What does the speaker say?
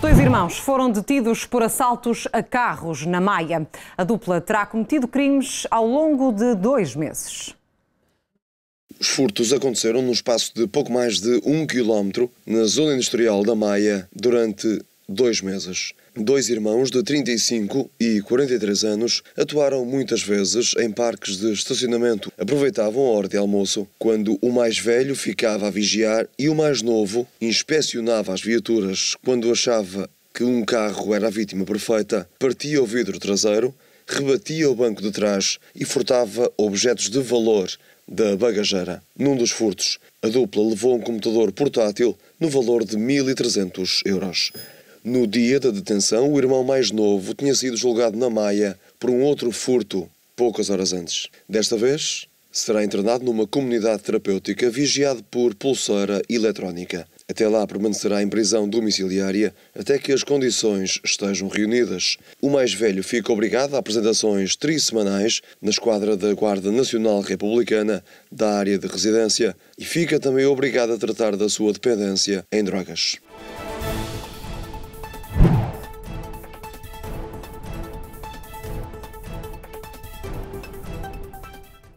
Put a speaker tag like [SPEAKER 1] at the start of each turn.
[SPEAKER 1] Dois irmãos foram detidos por assaltos a carros na Maia. A dupla terá cometido crimes ao longo de dois meses.
[SPEAKER 2] Os furtos aconteceram num espaço de pouco mais de um quilómetro na zona industrial da Maia durante dois meses. Dois irmãos de 35 e 43 anos atuaram muitas vezes em parques de estacionamento. Aproveitavam a hora de almoço, quando o mais velho ficava a vigiar e o mais novo inspecionava as viaturas. Quando achava que um carro era a vítima perfeita, partia o vidro traseiro, rebatia o banco de trás e furtava objetos de valor da bagageira. Num dos furtos, a dupla levou um computador portátil no valor de 1.300 euros. No dia da detenção, o irmão mais novo tinha sido julgado na Maia por um outro furto poucas horas antes. Desta vez, será internado numa comunidade terapêutica vigiado por pulseira eletrónica. Até lá permanecerá em prisão domiciliária até que as condições estejam reunidas. O mais velho fica obrigado a apresentações trissemanais na esquadra da Guarda Nacional Republicana da área de residência e fica também obrigado a tratar da sua dependência em drogas.